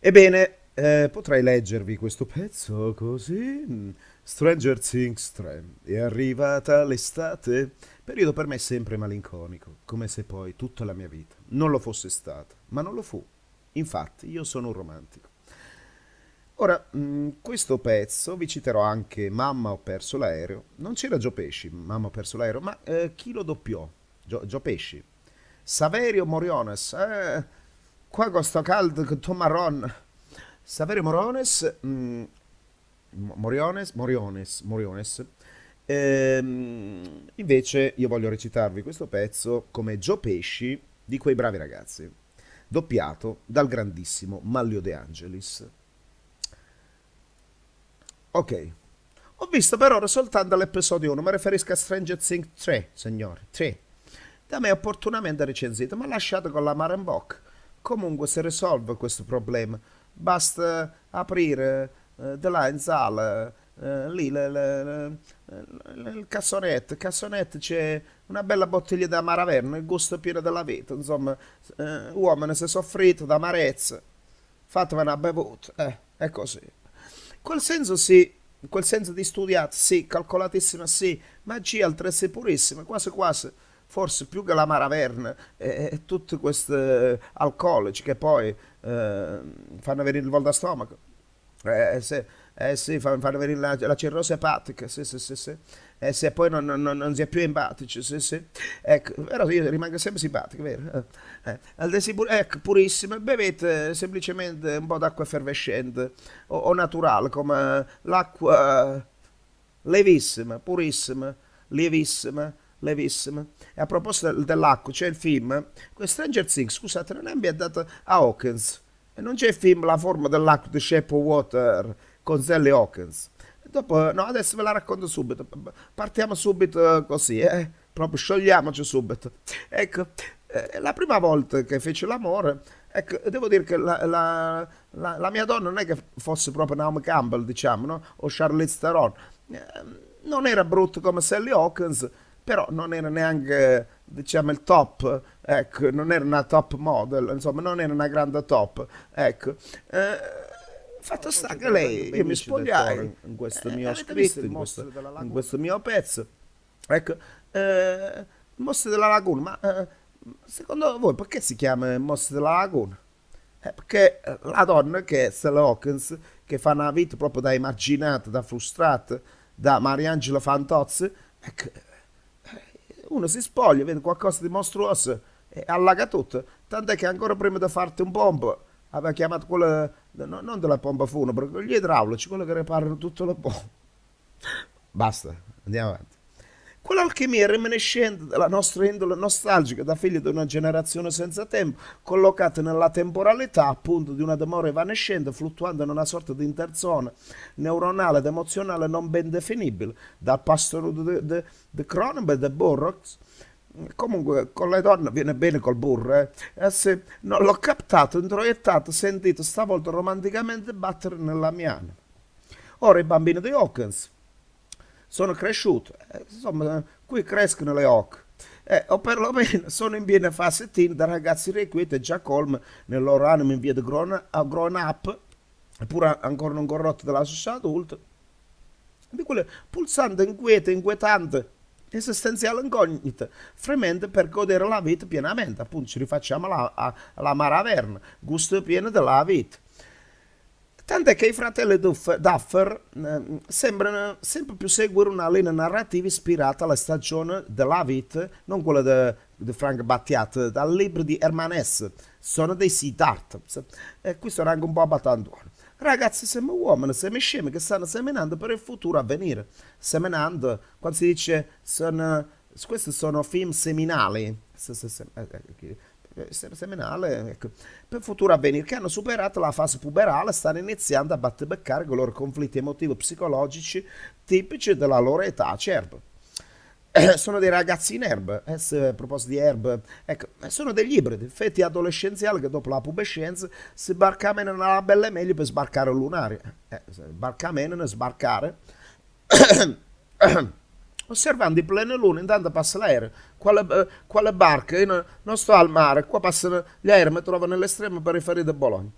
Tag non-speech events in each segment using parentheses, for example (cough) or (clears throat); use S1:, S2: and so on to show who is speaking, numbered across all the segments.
S1: Ebbene, eh, potrei leggervi questo pezzo così? Stranger Things 3. È arrivata l'estate, periodo per me sempre malinconico, come se poi tutta la mia vita non lo fosse stata, ma non lo fu. Infatti, io sono un romantico. Ora, mh, mm, questo pezzo vi citerò anche Mamma ho perso l'aereo. Non c'era Gio Pesci, Mamma ho perso l'aereo, ma eh, chi lo doppiò? Gio, Gio Pesci. Saverio Moriones. Eh, Qua con sto caldo, con tuo marron. Saverio Morones... Mm, Moriones? Moriones, Moriones. Ehm, invece io voglio recitarvi questo pezzo come Joe Pesci di quei bravi ragazzi, doppiato dal grandissimo Maglio De Angelis. Ok. Ho visto per ora soltanto l'episodio 1, mi riferisco a Stranger Things 3, signore, 3. Da me opportunamente recensito, ma lasciate con la mare in bocca comunque si risolve questo problema. Basta aprire eh, di là in sala, eh, lì le, le, le, il cassonetto, il cassonetto c'è una bella bottiglia da amaraverno, il gusto pieno della vita, insomma, eh, uomini si soffrito d'amarezza, fatemi una bevuta, eh, è così. In quel senso sì, in quel senso di studiato sì, calcolatissima sì, magia altresì purissima, quasi quasi forse più che la Maravern e, e tutti questi alcolici che poi eh, fanno venire il vol da stomaco. Eh, se, eh sì, eh, fanno, venire la, la cirrosi epatica, sì, sì, sì, sì. Eh, se poi non, non, non, si è più empatici, sì, sì. Ecco, però io rimango sempre simpatico, vero? Eh, eh. ecco, purissimo, bevete semplicemente un po' d'acqua effervescente o, o naturale, come l'acqua levissima, purissima, lievissima, Levism. E a proposito dell'acqua, c'è il film, Stranger Things, scusate, non è ambientato a Hawkins. E non c'è il film La forma dell'acqua di Shape of Water con Sally Hawkins. E dopo, no, adesso ve la racconto subito. Partiamo subito così, eh? Proprio sciogliamoci subito. Ecco, eh, la prima volta che fece l'amore, ecco, devo dire che la, la, la, la, mia donna non è che fosse proprio Naomi Campbell, diciamo, no? O Charlize Theron. Eh, non era brutta come Sally Hawkins, però non era neanche diciamo il top ecco non era una top model insomma non era una grande top ecco eh, fatto sta che lei io mi spogliai in questo eh, mio eh, scritto in questo, in questo, mio pezzo ecco eh, mostre della laguna ma eh, secondo voi perché si chiama mostre della laguna eh, perché eh, la donna che è Stella Hawkins che fa una vita proprio da emarginata da frustrata da Mariangela Fantozzi ecco uno si spoglia, vede qualcosa di mostruoso e allaga tutto. Tant'è che ancora prima di farti un pompo, aveva chiamato quello, no, non della pompa funebre, gli idraulici, quello che reparano tutto la pompa. Basta, andiamo avanti. Quell'alchimia reminiscente della nostra indole nostalgica da figli di una generazione senza tempo, collocata nella temporalità appunto di una demora evanescente, fluttuando in una sorta di interzona neuronale ed emozionale non ben definibile, dal pastore di Cronenberg e Burroughs, comunque con le donne viene bene col burro eh? eh sì, non l'ho captato, introiettato, sentito stavolta romanticamente battere nella mia anima ora i bambini di Hawkins sono cresciuto, eh, insomma qui crescono le oc. Eh, o perlomeno (laughs) sono in piena fase teen da ragazzi requiti e già colm nel loro animo in via di grown, grown up, eppure ancora non corrotti dalla società adulta, di quelle pulsante, inquiete, inquietante, esistenziale incognita, fremente per godere la vita pienamente, appunto ci rifacciamo alla, alla maraverna, gusto pieno della vita. Tant'è che i fratelli Duffer ehm, sembrano sempre più seguire una linea narrativa ispirata alla stagione della Vit, non quella di Frank Battiat, dal libro di Herman S. Sono dei sit art. E eh, questo era anche un po' abbattendo. Ragazzi, siamo uomini, siamo scemi che stanno seminando per il futuro a venire. Seminando, quando si dice, sono, questi sono film seminali. Eh, eh, eh, seminale, ecco, per futuro avvenire, che hanno superato la fase puberale stanno iniziando a battebeccare con i loro conflitti emotivo-psicologici tipici della loro età acerba. Eh, sono dei ragazzi in erba, eh, a proposito di erba, ecco, eh, sono degli ibridi, feti adolescenziali che dopo la pubescenza si barcamenano alla belle meglio per sbarcare lunare. Eh, barcamenano e sbarcare. (coughs) osservando i planelloni, intanto passa l'aereo. Quale, eh, quale barca? Io non sto al mare, qua passano gli aerei, mi trovo nell'estremo periferia di Bologna.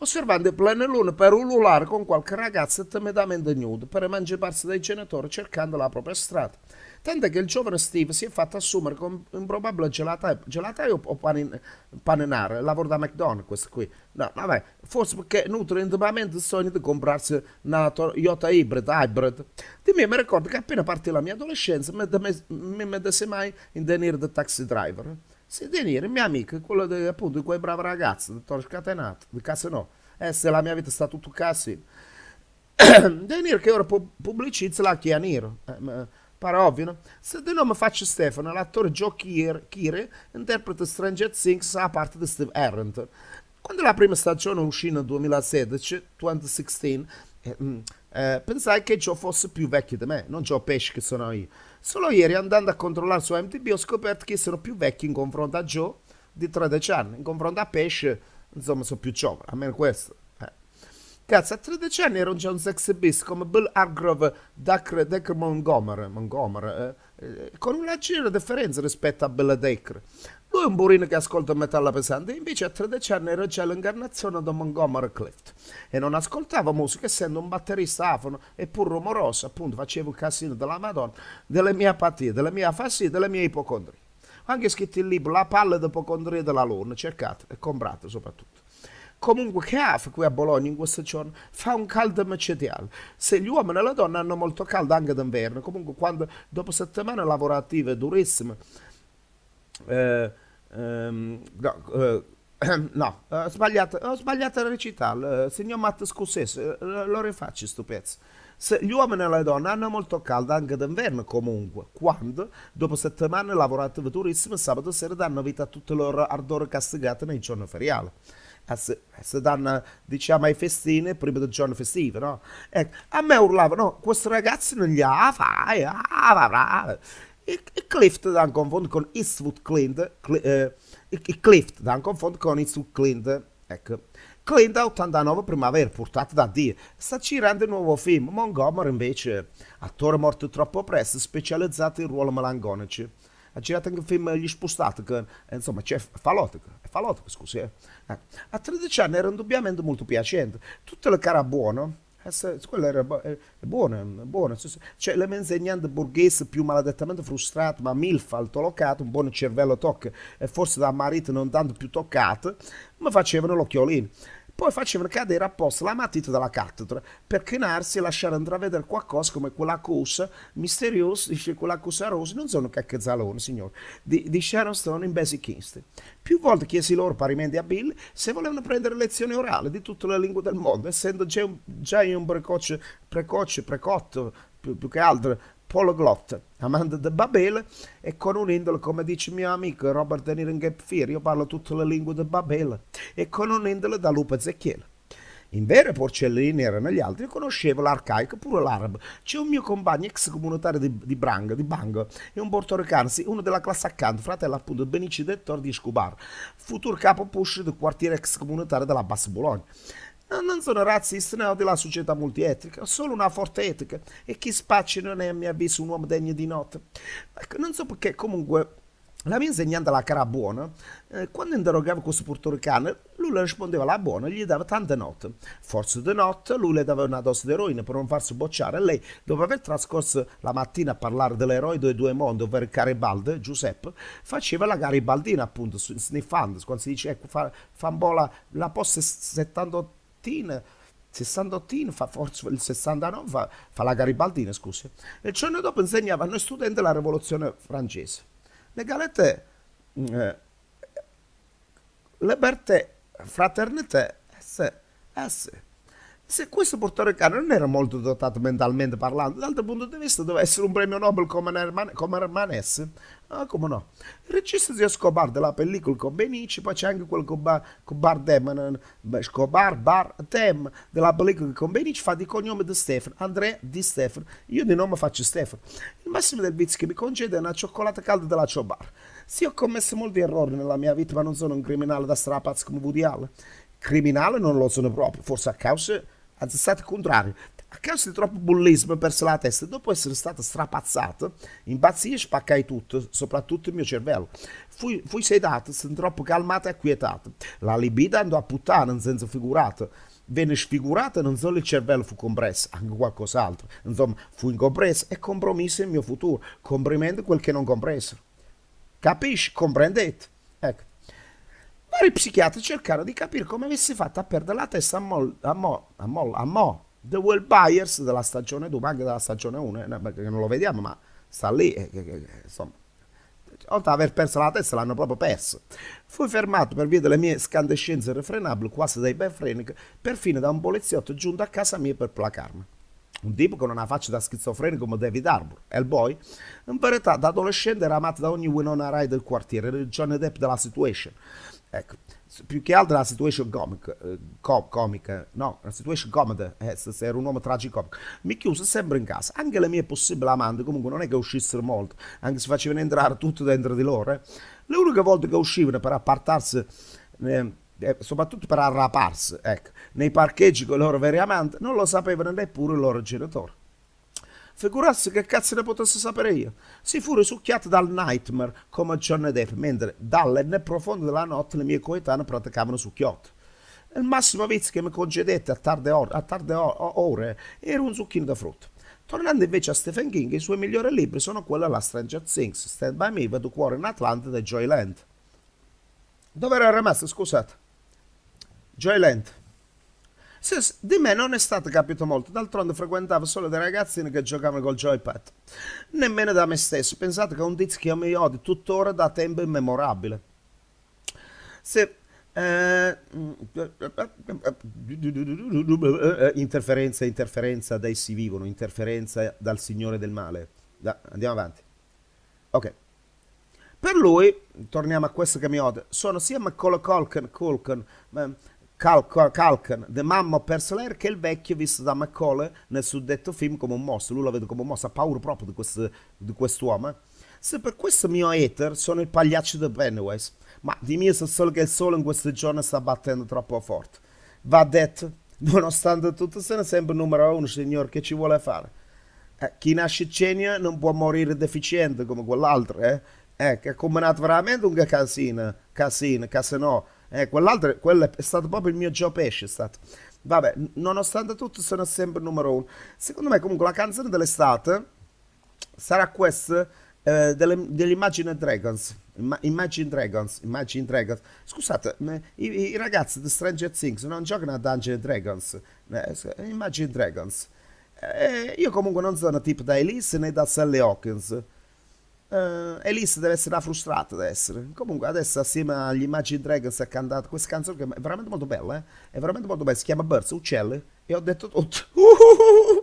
S1: Osservando i planelloni per ululare con qualche ragazza timidamente nudo, per emanciparsi dai genitori cercando la propria strada. Tanto che il giovane Steve si è fatto assumere con un probabile gelataio, gelataio o panin, paninare, lavoro da McDonald's questo qui. No, vabbè, forse perché nutre intimamente il sogno di comprarsi una Toyota Hybrid, hybrid. Di me mi ricordo che appena partì la mia adolescenza mi mettessi mai in denire da taxi driver. Sì, denire, mio amico, quello di, appunto di quei bravi ragazzi, di Tor Scatenato, di Cassino. no. Eh, se la mia vita sta tutto casino. (coughs) Denir che ora pubblicizza la Chianir. Eh, Pare ovvio, no? Se di nome faccio Stefano, l'attore Joe Keery interpreta Stranger Things a parte di Steve Arrington. Quando la prima stagione uscì nel 2016, 2016 eh, mm, eh, pensai che Joe fosse più vecchio di me, non Joe Pesci che sono io. Solo ieri, andando a controllare su MTB, ho scoperto che sono più vecchio in confronto a Joe di 13 anni, in confronto a Pesci, insomma, sono più giovane, almeno questo. Cazzo, a 13 anni ero già un sex beast come Bill Hargrove, Decker, Decker Montgomery, Montgomery eh, eh, con una leggera differenza rispetto a Bill Decker. Lui è un burino che ascolta metallo pesante, invece a 13 anni era già l'incarnazione di Montgomery Clift e non ascoltava musica essendo un batterista afono e pur rumoroso, appunto facevo il casino della Madonna, delle mie apatie, delle mie afasie, delle mie ipocondrie. Ho anche scritto il libro La palla d'ipocondria della luna, cercate e comprate soprattutto comunque che ha qui a Bologna in questo giorno fa un caldo micidiale se gli uomini e le donne hanno molto caldo anche d'inverno comunque quando dopo settimane lavorative durissime eh, ehm, no, eh, (clears throat) no, ho sbagliato, ho sbagliato a recitarlo. Eh, signor Matt, scusate, eh, lo rifaccio questo pezzo. Se gli uomini e le donne hanno molto caldo anche d'inverno comunque, quando, dopo settimane lavorative durissime, sabato sera danno vita a tutto il loro ardore castigato nei giorni feriali si danno diciamo ai festini prima del giorno festivo no? Ecco, a me urlavano questo ragazzo non gli ha fai ah, e, e Clift un confondo con Eastwood Clint eh, e Clift dan confondo con Eastwood Clint ecco Clint a 89 primavera portato da Dio sta girando un nuovo film Montgomery invece attore morto troppo presto specializzato in ruoli melanconici ha girato anche un film Gli Spostati, che, insomma c'è Falotica, Falotica scusi, eh. a 13 anni era indubbiamente molto piacente, tutte le cara buono, quello era buono, buono. Cioè, la mia insegnante borghese più maledettamente frustrata, ma milf altolocato, un buon cervello tocca, e forse da marito non tanto più toccato, mi facevano l'occhiolino. Poi facevano cadere apposta la matita dalla cattedra per chinarsi e lasciare andare a vedere qualcosa come quella cosa misteriosa, dice quella cosa rosa, non sono cacchezzalone, signore, di, di Sharon Stone in Basic Instinct. Più volte chiesi loro, parimenti a Bill, se volevano prendere lezioni orali di tutte le lingue del mondo, essendo già, un, già in un precoce, precoce, precotto, più, più, che altro Pologlot, amante di Babele e con un'indole, come dice mio amico Robert De Niro in Gap Fear, io parlo tutte le lingue di Babele e con un'indole da lupo Ezechiele. In vero porcellini erano gli altri, io conoscevo l'arcaico pure l'arabo. C'è un mio compagno ex comunitario di, di Brang, di Bango, e un portoricano, sì, uno della classe accanto, fratello appunto Benici Dettor di Scubar, futuro capo push del quartiere ex comunitario della Bassa Bologna. Eh, non sono razzista, né della società multietnica, solo una forte etica e chi spaccia non è a mio avviso un uomo degno di notte. Ecco, non so perché comunque la mia insegnante la cara buona, eh, quando interrogava questo portoricano, lui le rispondeva la buona, e gli dava tante note. Forse di notte lui le dava una dose d'eroina per non farsi bocciare e lei, dopo aver trascorso la mattina a parlare dell'eroe dei due mondi, ovvero Garibaldi, Giuseppe, faceva la garibaldina appunto, sniffando, quando si dice, ecco, fa, fambola, la posta 78 teen, 68 fa forse il 69 fa, fa la Garibaldina, scusi. E il giorno dopo insegnava a noi studenti la rivoluzione francese. Le galette, mm, eh, liberté, fraternité, S, S se questo portoricano non era molto dotato mentalmente parlando, dall'altro punto di vista doveva essere un premio Nobel come, Herman, come Hermanes. Ah, come no? Il regista di Escobar della pellicola con Benici, poi c'è anche quel con, ba, con Bardem, eh, Escobar Bardem della pellicola con Benici, fa di cognome di Stefano, Andrea di Stefano. Io di nome faccio Stefano. Il massimo del vizio che mi concede è una cioccolata calda della Ciobar. Sì, ho commesso molti errori nella mia vita, ma non sono un criminale da strapazzo come Woody Criminale non lo sono proprio, forse a causa azzeccato il contrario. A causa di troppo bullismo perse la testa dopo essere stata strapazzata, impazzì e spaccai tutto, soprattutto il mio cervello. Fui, fui sedata, sono troppo calmata e acquietata. La libida andò a puttana in senso figurato venne sfigurata non solo il cervello fu compresso, anche qualcos'altro. Insomma, fu incompreso e compromise il mio futuro, comprimendo quel che non compresero. Capisci? Comprendete? Ecco, ma il psichiatra cercava di capire come avesse fatto a perdere la testa a Mo, a Mo, a Mo, a Mo The World Buyers della stagione 2, ma anche della stagione 1, eh, perché non lo vediamo, ma sta lì, eh, insomma. Oltre ad aver perso la testa, l'hanno proprio perso. Fui fermato per via delle mie scandescenze irrefrenabili, quasi dai ben frenic, perfino da un poliziotto giunto a casa mia per placarmi. Un tipo con una faccia da schizofrenico come David Harbour, Hellboy, in verità da adolescente era amato da ogni Winona Rai del quartiere, il Johnny Depp della situation. Ecco, più che altro la situation comic, eh, com- comica, no, la situation comedy, eh, se ero un uomo tragicomico, mi chiuse sempre in casa, anche le mie possibili amanti, comunque non è che uscissero molto, anche se facevano entrare tutto dentro di loro, eh. le uniche volte che uscivano per appartarsi, eh, eh soprattutto per arraparsi, ecco, nei parcheggi con i loro veri amanti, non lo sapevano neppure i loro genitori figurarsi che cazzo ne potesse sapere io. Si fu risucchiato dal nightmare come Johnny Depp, mentre dalle nel profondo della notte le mie coetane praticavano succhiotto. Il massimo vizio che mi concedette a tarde, or- a tarde or- ore era un zucchino da frutta. Tornando invece a Stephen King, i suoi migliori libri sono quelli alla Stranger Things, Stand By Me, Vedo Cuore in Atlanta e Joyland. Dove era rimasto, scusate? Joyland. Sì, di me non è stato capito molto, d'altronde frequentavo solo dei ragazzini che giocavano col joypad, nemmeno da me stesso. Pensate che è un tizio che io mi odio tuttora da tempo immemorabile. Sì, eh, interferenza, interferenza dai si vivono, interferenza dal signore del male. Da, andiamo avanti. Ok. Per lui, torniamo a questo che mi odia, sono sia McCullough Culkin, Culkin Calcan, The Mamma ho perso l'air, che è il vecchio visto da McCall nel suddetto film come un mosso. Lui lo vede come un mosso, ha paura proprio di, questo, di quest'uomo. Se per questo mio hater sono il pagliaccio di Pennywise, ma di mio so solo che il sole in questi giorni sta battendo troppo forte. Va detto, nonostante tutto, se ne sembra numero uno, signor, che ci vuole fare? Eh, chi nasce genio non può morire deficiente come quell'altro, eh? Eh, che ha combinato veramente un casino, casino, casino. Eh, quell'altro quello è stato proprio il mio Joe Pesci. È stato. Vabbè, nonostante tutto, sono sempre numero uno. Secondo me, comunque, la canzone dell'estate sarà questa eh, dell'Imagine Dragons. Imagine Dragons, Imagine Dragons. Scusate, i, i, ragazzi di Stranger Things non giocano a Dungeons Dragons, eh, Imagine Dragons. Eh, io comunque non sono tipo da Elise né da Sally Hawkins. Uh, Elise deve essere frustrata ad essere. Comunque adesso assieme agli Imagine Dragons ha cantato questa canzone che è veramente molto bella, eh? È veramente molto bella, si chiama Birds, Uccelli. E ho detto tutto. Uh, (laughs) uh,